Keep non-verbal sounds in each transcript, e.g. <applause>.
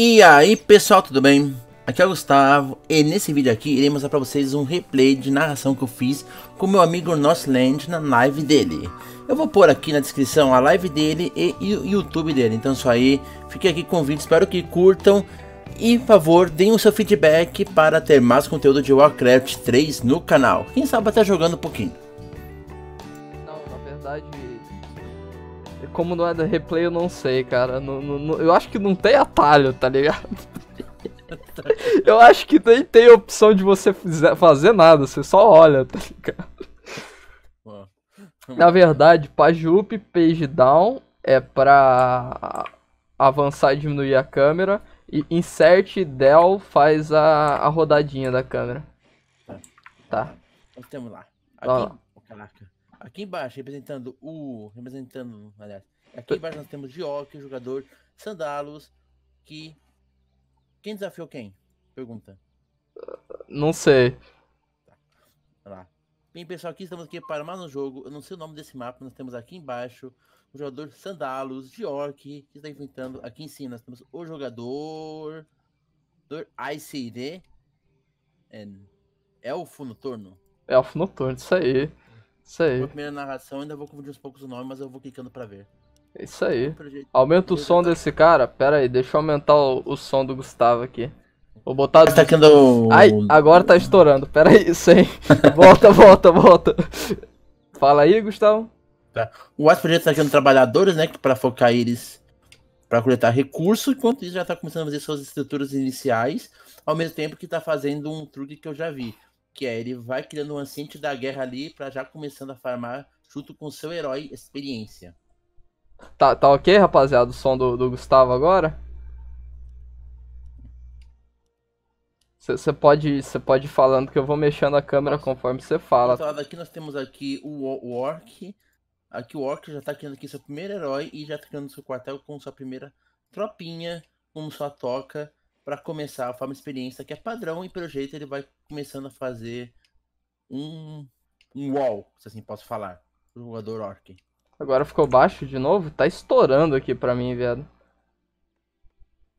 E aí pessoal, tudo bem? Aqui é o Gustavo e nesse vídeo aqui iremos dar para vocês um replay de narração que eu fiz com meu amigo Northland na live dele. Eu vou pôr aqui na descrição a live dele e o YouTube dele, então é isso aí, fique aqui com o vídeo, espero que curtam e por favor deem o seu feedback para ter mais conteúdo de Warcraft 3 no canal, quem sabe até jogando um pouquinho. Não, na verdade como não é da replay, eu não sei, cara. eu acho que não tem atalho, tá ligado? <laughs> eu acho que nem tem opção de você fazer nada, você só olha, tá ligado? Na verdade, Pajup Page Down é pra avançar e diminuir a câmera. E insert Del faz a, a rodadinha da câmera. Tá. tá. Então, temos lá. Aqui. Lá. Caraca. Aqui embaixo, representando o. Representando, aliás. Aqui embaixo nós temos Gioque, o jogador, Sandalos, que. Quem desafiou quem? Pergunta. Não sei. Tá. lá. Bem, pessoal, aqui estamos aqui para mais um jogo. Eu não sei o nome desse mapa, nós temos aqui embaixo o jogador Sandalos, Gioque, que está enfrentando. Aqui em cima nós temos o jogador. ICD. É, Elfo Noturno. Elfo Noturno, isso aí. Isso aí. Uma primeira narração, ainda vou confundir uns poucos nomes, mas eu vou clicando pra ver. Isso aí. Aumenta o som desse cara. Pera aí, deixa eu aumentar o, o som do Gustavo aqui. Vou botar. Tá querendo... Ai, agora tá estourando. Pera aí, isso aí. <laughs> volta, volta, volta. Fala aí, Gustavo. Tá. O Asp já tá tendo trabalhadores, né? Pra focar eles para coletar recursos. enquanto isso já tá começando a fazer suas estruturas iniciais, ao mesmo tempo que tá fazendo um truque que eu já vi que é ele vai criando um ambiente da guerra ali para já começando a farmar junto com seu herói experiência. Tá, tá ok, rapaziada, o som do, do Gustavo agora? Você pode, você pode ir falando que eu vou mexendo a câmera Nossa. conforme você fala. Então, aqui nós temos aqui o, Orc. Aqui o Orc já tá criando aqui seu primeiro herói e já tá criando seu quartel com sua primeira tropinha, com sua toca para começar a fazer uma experiência que é padrão e pelo jeito ele vai começando a fazer um, um wall, se assim posso falar, o jogador orc. Agora ficou baixo de novo? Tá estourando aqui pra mim, viado.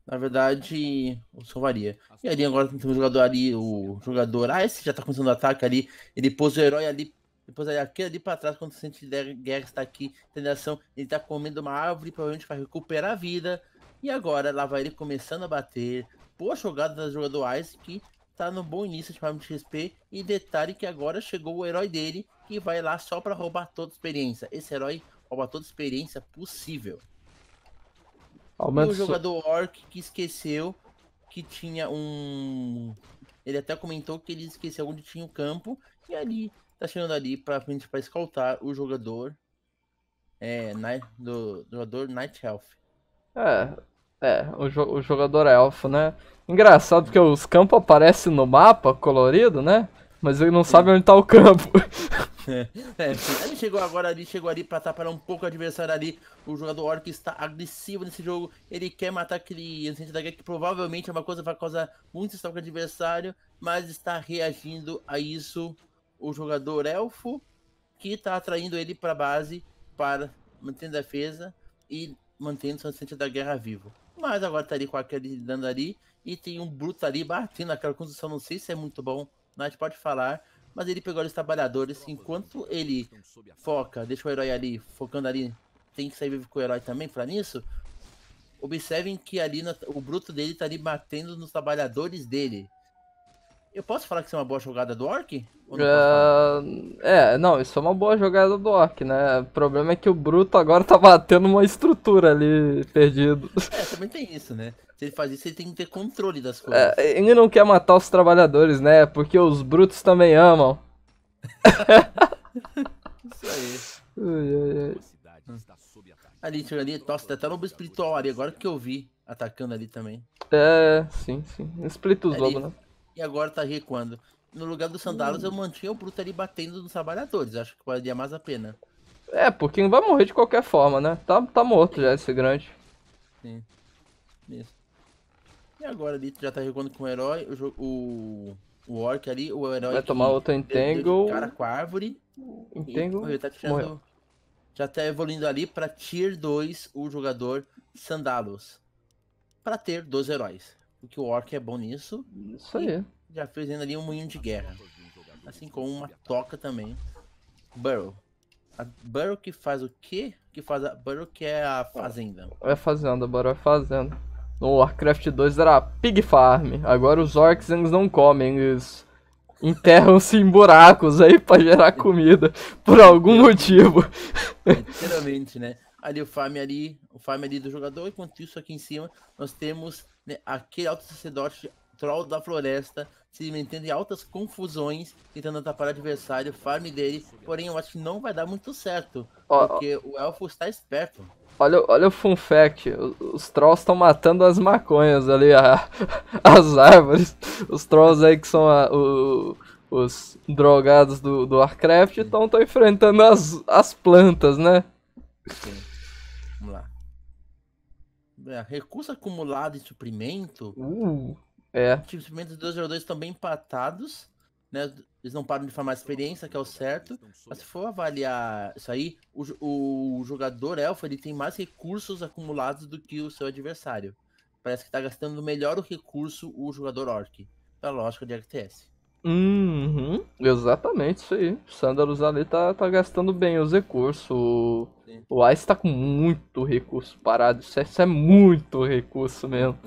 Na verdade, eu só varia. E ali agora tem um jogador ali, o jogador. Ah, esse já tá começando o ataque ali. Ele pôs o herói ali. Depois ali, aquele ali pra trás, quando o sente guerra está aqui, ação, ele tá comendo uma árvore, provavelmente vai recuperar a vida. E agora lá vai ele começando a bater, boa jogada da jogador Ice que tá no bom início de farm de XP e detalhe que agora chegou o herói dele que vai lá só para roubar toda experiência. Esse herói rouba toda experiência possível. e o jogador Orc que esqueceu que tinha um. Ele até comentou que ele esqueceu onde tinha o campo e ali tá chegando ali para frente para escoltar o jogador é, do, do jogador Night Health. É, é, o, jo o jogador é elfo, né? Engraçado porque os campos aparecem no mapa colorido, né? Mas ele não sabe onde tá o campo. <laughs> É, é, ele chegou agora ali, chegou ali pra atrapalhar um pouco o adversário ali. O jogador Orc está agressivo nesse jogo. Ele quer matar aquele inocente da guerra, que provavelmente é uma coisa que vai causar muito estrago ao adversário, mas está reagindo a isso o jogador elfo, que está atraindo ele pra base para manter a defesa e mantendo o inocente da guerra vivo. Mas agora tá ali com aquele dando ali. E tem um bruto ali batendo aquela condição. Não sei se é muito bom. mas pode falar. Mas ele pegou os trabalhadores. Enquanto ele foca, deixa o herói ali, focando ali. Tem que sair vivo com o herói também, falar nisso. Observem que ali no, o bruto dele tá ali batendo nos trabalhadores dele. Eu posso falar que isso é uma boa jogada do Orc? Não ah, é, não, isso é uma boa jogada do Orc, né? O problema é que o Bruto agora tá batendo uma estrutura ali, perdido. É, também tem isso, né? Se ele faz isso, ele tem que ter controle das é, coisas. É, ele não quer matar os trabalhadores, né? Porque os Brutos também amam. isso aí. Ui, ui, ui. Ali, ali, nossa, tá no espiritual ali, agora que eu vi atacando ali também. É, sim, sim. Split os lobos, né? e agora tá recuando. No lugar dos sandalos, hum. eu mantinha o bruto ali batendo nos trabalhadores. Acho que valeria mais a pena. É, porque não vai morrer de qualquer forma, né? Tá, tá morto já esse grande. Sim. Isso. E agora ali tu já tá recuando com o herói, o, o, o Orc ali, o herói. Vai tomar outro Entangle. cara com a árvore. Entangle. tá Morreu. Já tá evoluindo ali pra Tier 2 o jogador Sandalos. Pra ter dois heróis. Porque o Orc é bom nisso. Isso aí. Já fez ainda ali um moinho de guerra. Assim como uma toca também. Burrow. A Burrow que faz o quê? Que faz a Burrow que é a fazenda. É fazenda, Burrow é fazenda. No Warcraft 2 era Pig Farm. Agora os orcs eles não comem, eles enterram-se em buracos aí para gerar comida por algum motivo. É, literalmente, né? Ali o farm ali, o farm ali do jogador, enquanto isso aqui em cima nós temos né, aquele alto sacerdote troll da floresta, se metendo em altas confusões, tentando atrapalhar o adversário, farm dele, porém eu acho que não vai dar muito certo, porque o elfo está esperto. Olha, olha o fun fact, os trolls estão matando as maconhas ali, a, <laughs> as árvores, os trolls aí que são a, o, os drogados do, do Warcraft estão enfrentando as, as plantas, né? Sim. Vamos lá. É, recurso acumulado em suprimento. Uh, é. Tipo, suprimentos dos dois jogadores estão bem empatados. Né? Eles não param de formar experiência, que é o certo. Mas se for avaliar isso aí, o, o jogador elfo ele tem mais recursos acumulados do que o seu adversário. Parece que está gastando melhor o recurso o jogador orc, pela então, é lógica de RTS. Uhum, exatamente isso aí. Sandalus ali tá, tá gastando bem os recursos. O, Sim. o Ice tá com muito recurso parado. Isso é, isso é muito recurso mesmo.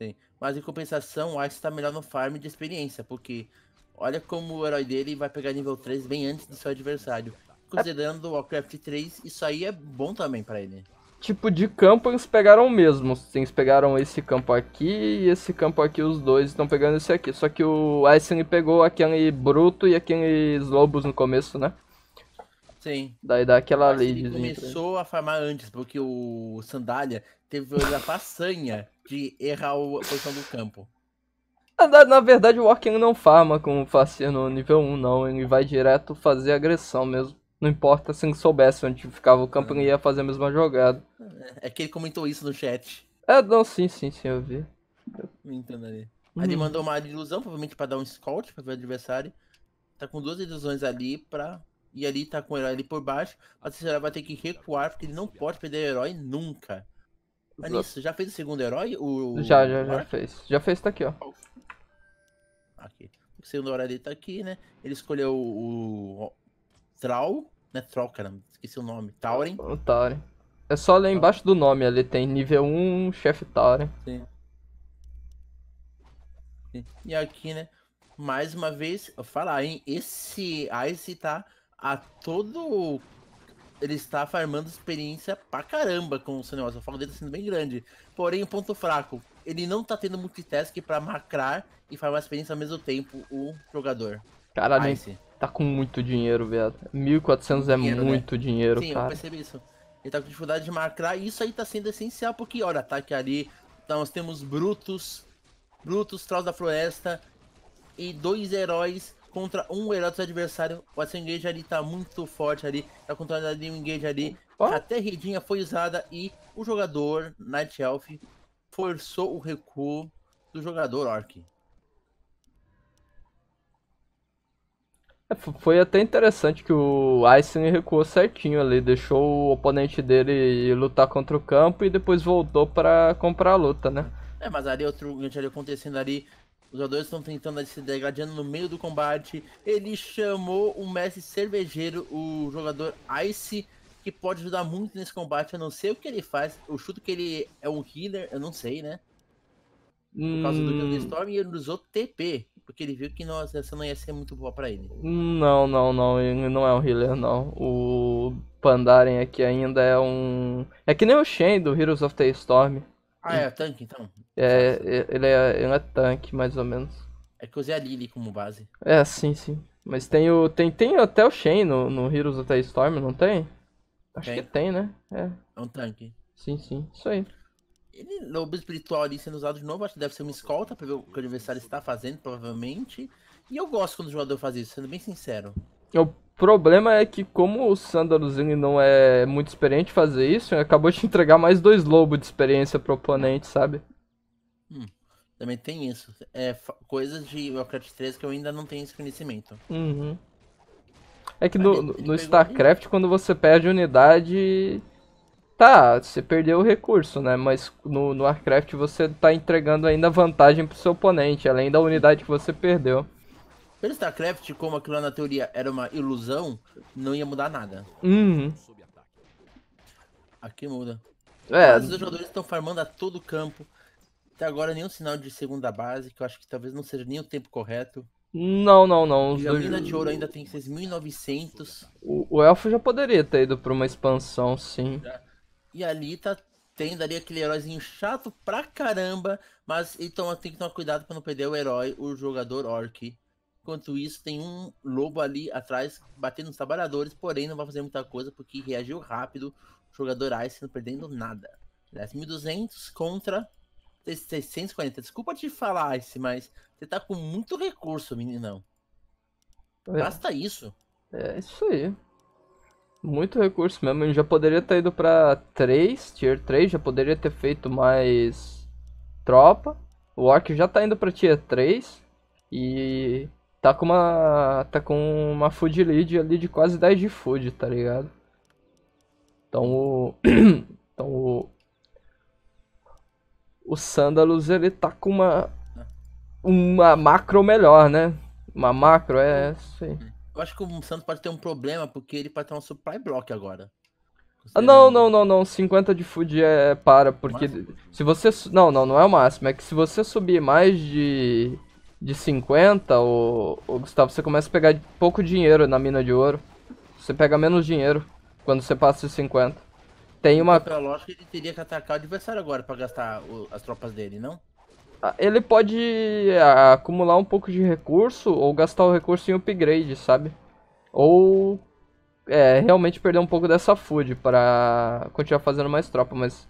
Sim. Mas em compensação, o Ice tá melhor no farm de experiência, porque olha como o herói dele vai pegar nível 3 bem antes do seu adversário. É. Considerando o Warcraft 3, isso aí é bom também para ele tipo de campo eles pegaram o mesmo. Assim, eles pegaram esse campo aqui e esse campo aqui, os dois estão pegando esse aqui. Só que o Icing pegou aquele bruto e aqueles lobos no começo, né? Sim. Daí dá aquela lead. começou a farmar antes, porque o Sandália teve a façanha de errar a posição do campo. Na, na verdade, o Orkin não farma com o Facir no nível 1, não. Ele vai direto fazer agressão mesmo. Não importa se ele soubesse onde ficava o campo, ele uhum. ia fazer a mesma jogada. É que ele comentou isso no chat. É, não, sim, sim, sim, eu vi. Me entendo ali. Hum. Ele mandou uma ilusão, provavelmente pra dar um scout pra ver o adversário. Tá com duas ilusões ali pra. E ali tá com o herói ali por baixo. A terceira vai ter que recuar, porque ele não pode perder o herói nunca. Mas isso, já fez o segundo herói? O... Já, já, já fez. Já fez, tá aqui, ó. Aqui. O segundo herói ali tá aqui, né? Ele escolheu o. o... Tral. Não é Troll, caramba, né? esqueci o nome. Tauren. O Tauren. É só ler embaixo do nome ali, tem nível 1, chefe Tauren. Sim. E aqui, né? Mais uma vez, eu falar, hein? Esse Ice tá a todo. Ele está farmando experiência pra caramba com o seu negócio. Eu falo dele tá sendo bem grande. Porém, o um ponto fraco. Ele não tá tendo multitask pra macrar e farmar experiência ao mesmo tempo o jogador. Caralho. Ice tá com muito dinheiro, viado. 1.400 é dinheiro, né? muito né? dinheiro, Sim, cara. Sim, eu percebi isso. Ele tá com dificuldade de marcar. Isso aí tá sendo essencial, porque, olha, ataque tá ali. Então, nós temos Brutus, Brutus, Trolls da Floresta e dois heróis contra um herói do seu adversário. O seu engage ali tá muito forte ali. Tá controlando ali um engage ali. Oh. Até redinha foi usada e o jogador, Night Elf, forçou o recuo do jogador Orc. Foi até interessante que o Ice recuou certinho ali, deixou o oponente dele lutar contra o campo e depois voltou para comprar a luta, né? É, mas ali é outro grande ali acontecendo ali, os jogadores estão tentando se degradando no meio do combate. Ele chamou o mestre cervejeiro, o jogador Ice, que pode ajudar muito nesse combate. Eu não sei o que ele faz, o chuto que ele é um healer, eu não sei, né? por causa do Thunderstorm e ele usou TP, porque ele viu que nossa, essa não ia ser muito boa para ele. Não, não, não, ele não é um healer, não. O Pandaren aqui ainda é um. É que nem o Shen do Heroes of the Storm. Ah, é, é tanque então? É, é, ele é, ele é tanque, mais ou menos. É que eu usei a Lily como base. É, sim, sim. Mas tem o. Tem, tem até o Shen no, no Heroes of the Storm, não tem? Acho tem. que tem, né? É. É um tanque. Sim, sim. Isso aí. Ele, lobo espiritual ali sendo usado de novo, acho que deve ser uma escolta pra ver o que o adversário está fazendo, provavelmente. E eu gosto quando o jogador faz isso, sendo bem sincero. É, o problema é que, como o Sandaluzini não é muito experiente fazer isso, acabou de <laughs> entregar mais dois lobos de experiência pro oponente, sabe? Hum, também tem isso. É, coisas de Warcraft 3 que eu ainda não tenho esse conhecimento. Uhum. É que no, no, no StarCraft, quando você perde unidade, Tá, você perdeu o recurso, né? Mas no, no Warcraft você tá entregando ainda vantagem pro seu oponente, além da unidade que você perdeu. Pelo StarCraft, como aquilo na teoria era uma ilusão, não ia mudar nada. Uhum. Aqui muda. É. os jogadores estão farmando a todo campo. Até agora nenhum sinal de segunda base, que eu acho que talvez não seja nem o tempo correto. Não, não, não. Os e a mina de ouro ainda tem 6.900. O, o elfo já poderia ter ido pra uma expansão, sim. Já. E ali tá tendo ali aquele heróizinho chato pra caramba, mas então tem que tomar cuidado pra não perder o herói, o jogador orc. Enquanto isso, tem um lobo ali atrás batendo nos trabalhadores, porém não vai fazer muita coisa porque reagiu rápido. O jogador Ice não perdendo nada. Aliás, 1200 contra 640. Desculpa te falar, Ice, mas você tá com muito recurso, meninão. É. Basta isso. É isso aí. Muito recurso mesmo. já poderia ter ido pra 3, tier 3, já poderia ter feito mais tropa. O Orc já tá indo pra tier 3 e tá com uma. tá com uma food lead ali de quase 10 de food, tá ligado? Então o. <clears throat> então o. O Sandalus ele tá com uma. Uma macro melhor, né? Uma macro, é, uhum. Eu acho que o Santos pode ter um problema, porque ele pode ter um supply block agora. Ah, não, não, não, não. 50 de food é para, porque máximo. se você. Não, não, não é o máximo. É que se você subir mais de. de 50, o, o Gustavo, você começa a pegar pouco dinheiro na mina de ouro. Você pega menos dinheiro quando você passa de 50. Tem então, uma. Pela lógica, ele teria que atacar o adversário agora para gastar o... as tropas dele, não? ele pode é, acumular um pouco de recurso ou gastar o recurso em upgrade, sabe? Ou é, realmente perder um pouco dessa food para continuar fazendo mais tropa, mas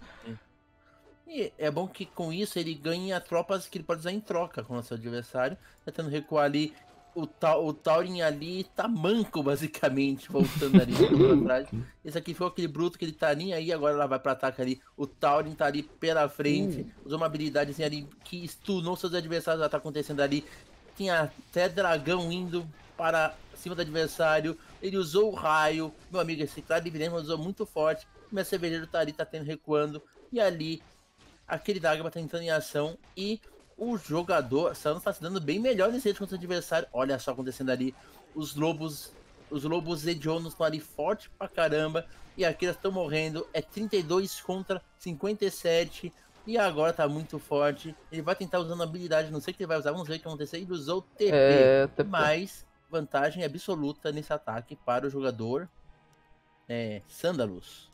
e é bom que com isso ele ganha tropas que ele pode usar em troca com o seu adversário, tentando recuar ali o, ta o Taurin ali tá manco, basicamente, voltando ali pra trás. Esse aqui foi aquele bruto que ele tá nem aí, agora ela vai pra ataque ali. O Taurin tá ali pela frente, hum. usou uma habilidade assim, ali que stunou seus adversários, já tá acontecendo ali. tinha até dragão indo para cima do adversário. Ele usou o raio, meu amigo, esse de Evidente usou muito forte. Mas Severeiro tá ali, tá tendo recuando. E ali, aquele Dagma tá entrando em ação e o jogador Samus está se dando bem melhor nesse jeito contra o adversário. Olha só acontecendo ali. Os lobos. Os lobos hediondos estão ali forte pra caramba. E aqui eles estão morrendo. É 32 contra 57. E agora tá muito forte. Ele vai tentar usando habilidade. Não sei o que ele vai usar. Vamos ver o que acontecer. Ele usou o TP. É, mas vantagem absoluta nesse ataque para o jogador. É, Sandalus.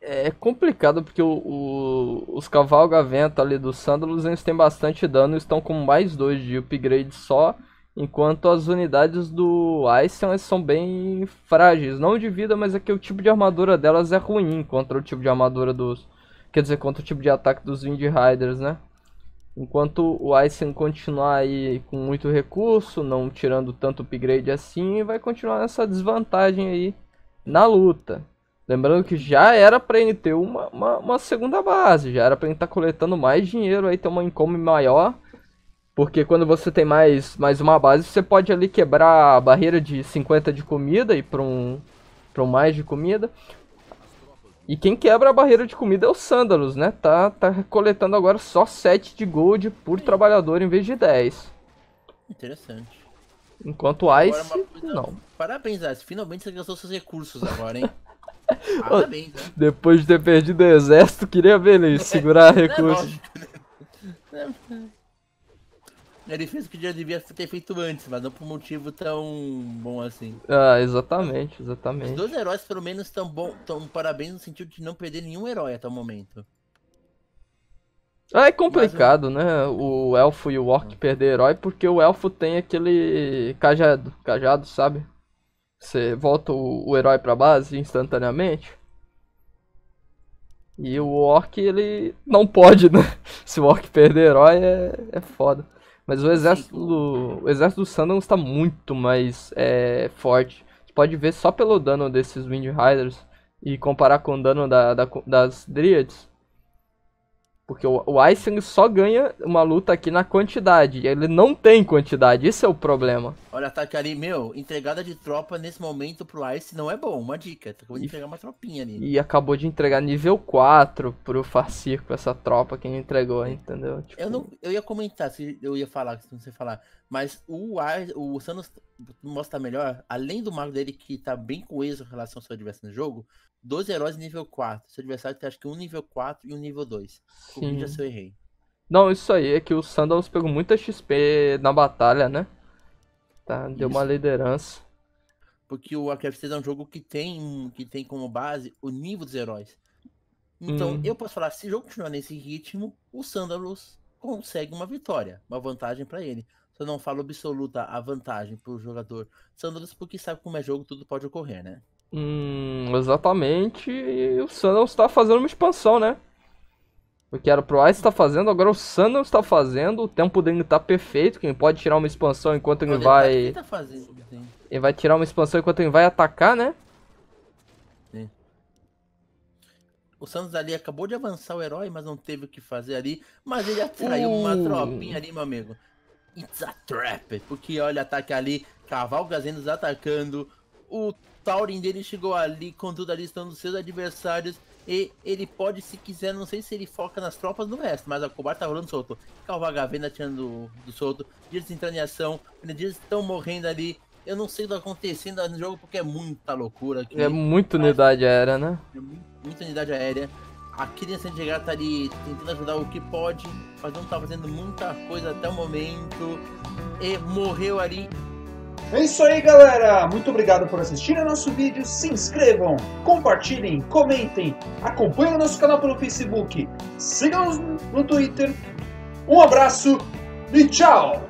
É, é complicado porque o, o, os cavalga-vento ali do Sandalus eles têm bastante dano e estão com mais dois de upgrade só, enquanto as unidades do Iceon são bem frágeis, não de vida, mas é que o tipo de armadura delas é ruim contra o tipo de armadura dos, quer dizer, contra o tipo de ataque dos Wind Riders, né? Enquanto o Iceon continuar aí com muito recurso, não tirando tanto upgrade assim, vai continuar nessa desvantagem aí na luta. Lembrando que já era para ele ter uma, uma, uma, segunda base, já era para ele estar tá coletando mais dinheiro, aí ter uma income maior. Porque quando você tem mais, mais uma base, você pode ali quebrar a barreira de 50 de comida e para um, pra um mais de comida. E quem quebra a barreira de comida é o Sândalos, né? Tá, tá coletando agora só 7 de gold por trabalhador em vez de 10. Interessante. Enquanto o Ice, não. Parabéns, Ice. Finalmente você gastou seus recursos agora, hein? <laughs> <laughs> Parabéns, né? Depois de ter perdido o exército, queria ver ele <laughs> segurar recursos. Ele fez o que já devia ter feito antes, mas não por um motivo tão bom assim. Ah, exatamente, exatamente. Os dois heróis, pelo menos, estão bom, tão parabéns no sentido de não perder nenhum herói até o momento. Ah, É complicado, mas, né? O elfo e o orc ah. perder herói, porque o elfo tem aquele cajado, cajado, sabe? Você volta o, o herói pra base instantaneamente. E o Orc, ele não pode, né? <laughs> Se o Orc perder herói, é, é foda. Mas o exército do, o exército do Sandals está muito mais é, forte. Você pode ver só pelo dano desses Wind Riders e comparar com o dano da, da das Dryads. Porque o, o Icing só ganha uma luta aqui na quantidade. Ele não tem quantidade, esse é o problema. Olha, ataque ali, meu, entregada de tropa nesse momento pro Ice não é bom. Uma dica, acabou de entregar uma tropinha ali. E acabou de entregar nível 4 pro Farcirco, essa tropa que ele entregou, entendeu? Tipo... Eu, não, eu ia comentar, se eu ia falar, se não falar. Mas o, o Sanos mostra melhor, além do mago dele que tá bem coeso em relação ao seu adversário no jogo, dois heróis nível 4. Seu adversário tem acho que um nível 4 e um nível 2. Corrija se eu errei. Não, isso aí é que o Sandals pegou muita XP na batalha, né? Tá, deu isso. uma liderança. Porque o Warcraft 3 é um jogo que tem, que tem como base o nível dos heróis. Então, hum. eu posso falar, se o jogo continuar nesse ritmo, o Sandalus consegue uma vitória, uma vantagem para ele. Só não falo absoluta a vantagem pro jogador Sandalus, porque sabe como é jogo, tudo pode ocorrer, né? Hum, exatamente. E o Sandals está fazendo uma expansão, né? O que era pro Ice está fazendo, agora o Sandals está fazendo. O tempo dele está perfeito. Quem pode tirar uma expansão enquanto ele tá- vai. Ele tá fazendo, ele vai tirar uma expansão enquanto ele vai atacar, né? Sim. O Santos ali acabou de avançar o herói, mas não teve o que fazer ali. Mas ele atraiu uh. uma tropinha ali, meu amigo. It's a trap. Porque olha, ataque ali, Cavalgazendos atacando. O Taurin dele chegou ali contudo ali estão os seus adversários. E ele pode, se quiser, não sei se ele foca nas tropas do resto, mas a Kobar tá rolando solto. Calvagavena tirando do, solto. Dias entrando em ação. Dias estão morrendo ali. Eu não sei o que tá acontecendo no jogo porque é muita loucura. Aqui. É muita unidade aérea, né? É muita unidade aérea. A de Sandigar tá ali tentando ajudar o que pode, mas não tá fazendo muita coisa até o momento. E morreu ali é isso aí, galera! Muito obrigado por assistirem nosso vídeo. Se inscrevam, compartilhem, comentem, acompanhem o nosso canal pelo Facebook, sigam-nos no Twitter. Um abraço e tchau!